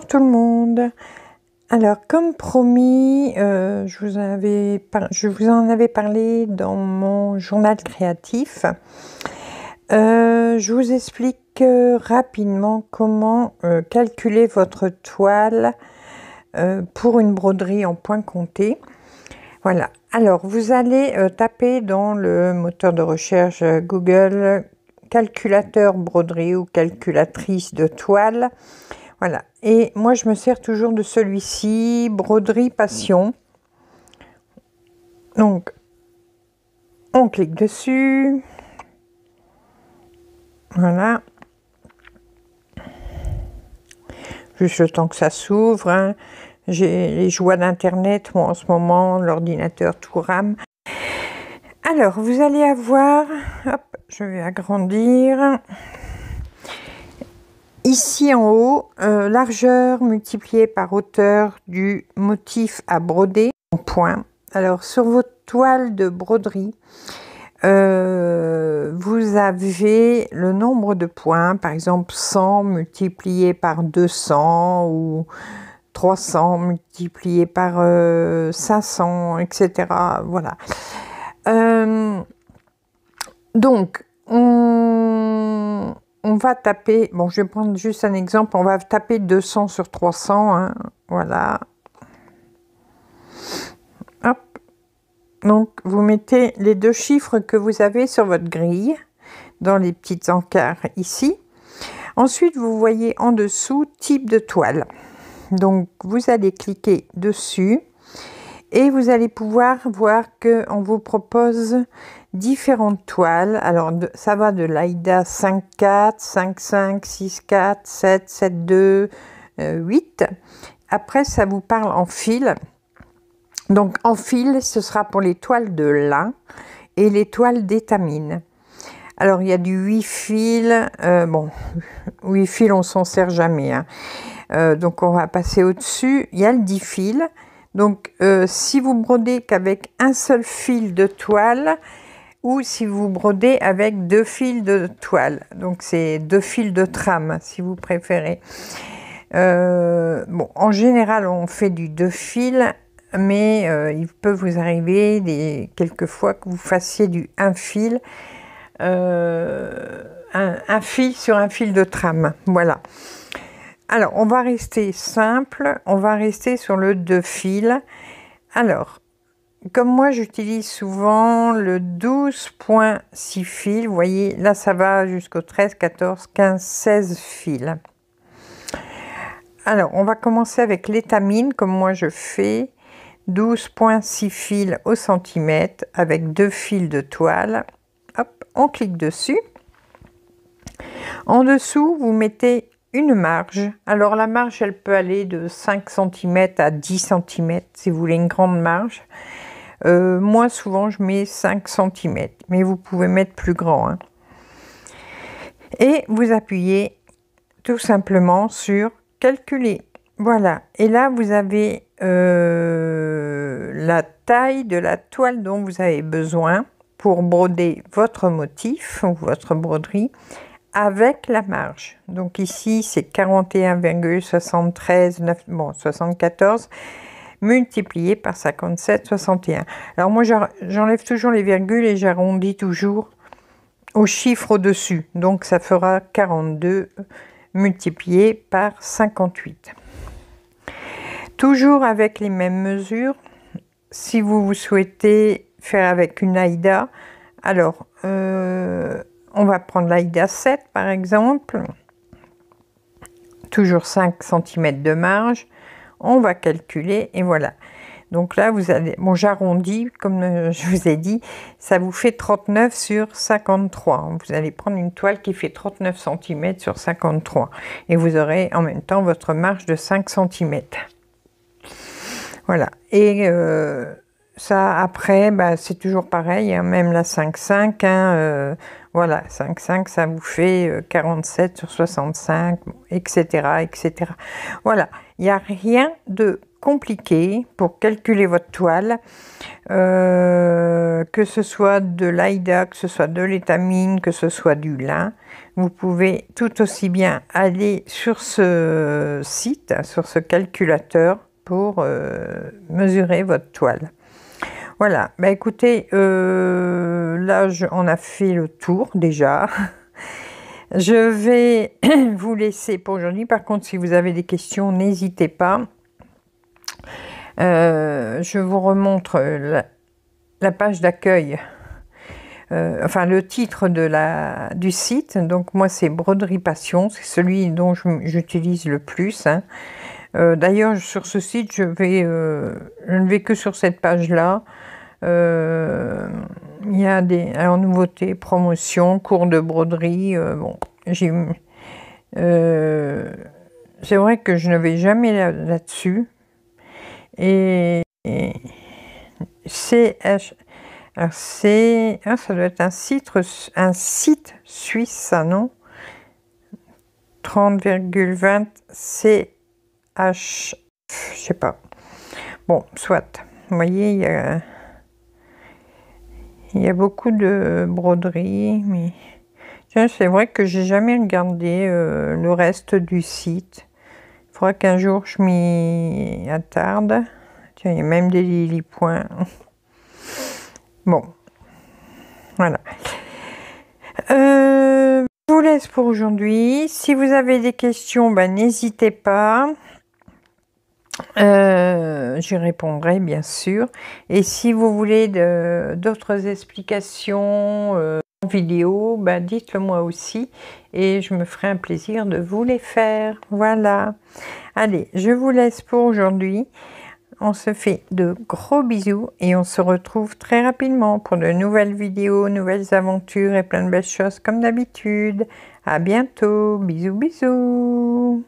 tout le monde. Alors comme promis, euh, je, vous avais par... je, vous en avais parlé dans mon journal créatif. Euh, je vous explique euh, rapidement comment calculer votre toile pour une broderie en point compté. Voilà. Alors vous allez taper dans le moteur de recherche Google calculateur broderie ou calculatrice de toile voilà. Et moi, je me sers toujours de celui-ci, broderie passion. Donc, on clique dessus. Voilà. Juste le temps que ça s'ouvre. Hein. J'ai les joies d'Internet, moi en ce moment, l'ordinateur tout rame. Alors, vous allez avoir, hop, je vais agrandir. Ici en haut, largeur multipliée par hauteur du motif à broder en point. Alors sur votre toile de broderie, euh, vous avez le nombre de points, par exemple 100 multiplié par 200 ou 300 multiplié par 500, euh, etc. Voilà. Euh, donc, on, on va taper, bon je vais prendre juste un exemple, on va taper 200 sur 300, hein, voilà. Donc vous mettez les deux chiffres que vous avez sur votre grille, dans les petites encarts ici. Ensuite vous voyez en dessous type de toile. Donc vous allez cliquer dessus et vous allez pouvoir voir que on vous propose différentes toiles. Alors ça va de l'AIDA 5-4, 5-5, 6-4, 7, 7-2, 8. Après ça vous parle en fil. Donc en fil ce sera pour les toiles de lin et les toiles d'étamine. Alors il y a du 8 fils, euh, bon 8 fils on s'en sert jamais. Hein. Euh, donc on va passer au-dessus. Il y a le 10 fils donc euh, si vous brodez qu'avec un seul fil de toile ou si vous brodez avec deux fils de toile, donc c'est deux fils de trame si vous préférez. Euh, bon, en général on fait du deux fils, mais euh, il peut vous arriver des, fois que vous fassiez du un fil. un, fil sur un fil de trame. Voilà. Alors, on va rester simple, on va rester sur le deux fils. Alors, comme moi j'utilise souvent le 12.6 fils, vous voyez, là ça va jusqu'au 13, 14, 15, 16 fils. Alors, on va commencer avec l'étamine, comme moi je fais. 12.6 fils au centimètre avec deux fils de toile. Hop, on clique dessus. En dessous, vous mettez une marge. Alors la marge, elle peut aller de 5 cm à 10 cm si vous voulez une grande marge. moins euh, moi, souvent, je mets 5 cm, mais vous pouvez mettre plus grand. Hein. Et vous appuyez tout simplement sur calculer. Voilà. Et là, vous avez euh, la taille de la toile dont vous avez besoin pour broder votre motif ou votre broderie avec la marge. Donc ici, c'est 41,73, bon, 74 multiplié par 57,61. Alors moi, j'enlève toujours les virgules et j'arrondis toujours au chiffre au-dessus. Donc ça fera 42 multiplié par 58. Toujours avec les mêmes mesures, si vous souhaitez faire avec une AIDA, alors euh, on va prendre la 7 par exemple. Toujours 5 cm de marge. On va calculer et voilà. Donc là, vous allez, bon, j'arrondis, comme je vous ai dit, ça vous fait 39 sur 53. Vous allez prendre une toile qui fait 39 cm sur 53. Et vous aurez en même temps votre marge de 5 cm. Voilà. Et euh, ça, après, bah, c'est toujours pareil, hein, même la 5-5, hein, euh, voilà, 5,5, ça vous fait 47 euh, sur 65, etc., etc. Voilà, il n'y a rien de compliqué pour calculer votre toile, euh, que ce soit de l'AIDA, que ce soit de l'étamine, que ce soit du lin. Vous pouvez tout aussi bien aller sur ce site, sur ce calculateur, pour mesurer votre toile. Voilà, bah, écoutez, euh, là on a fait le tour déjà. Je vais vous laisser pour aujourd'hui. Par contre, si vous avez des questions, n'hésitez pas. Euh, je vous remontre la, page d'accueil, euh, enfin le titre de du site. Donc moi, c'est Broderie Passion, c'est celui dont j'utilise le plus. Hein. D'ailleurs, sur ce site, je, je ne vais que sur cette page-là. Euh, il y a des nouveautés, promotion cours de broderie. Euh, bon, j'ai. Euh, c'est vrai que je ne vais jamais là, dessus et, CH. Alors c'est, ah, ça doit être un site, un site suisse, ça non 30,20 CH, je sais pas. Bon, soit. Vous voyez, il y a il y a beaucoup de broderies, mais c'est vrai que j'ai jamais regardé euh, le reste du site. Il faudra qu'un jour je m'y attarde. Tiens, il y a même des lily-points. Bon, voilà. Euh, je vous laisse pour aujourd'hui. Si vous avez des questions, ben, n'hésitez pas. Euh, j'y répondrai bien sûr. Et si vous voulez d'autres explications euh, en vidéo, ben dites-le moi aussi et je me ferai un plaisir de vous les faire. Voilà. Allez, je vous laisse pour aujourd'hui. On se fait de gros bisous et on se retrouve très rapidement pour de nouvelles vidéos, nouvelles aventures et plein de belles choses comme d'habitude. À bientôt. Bisous, bisous.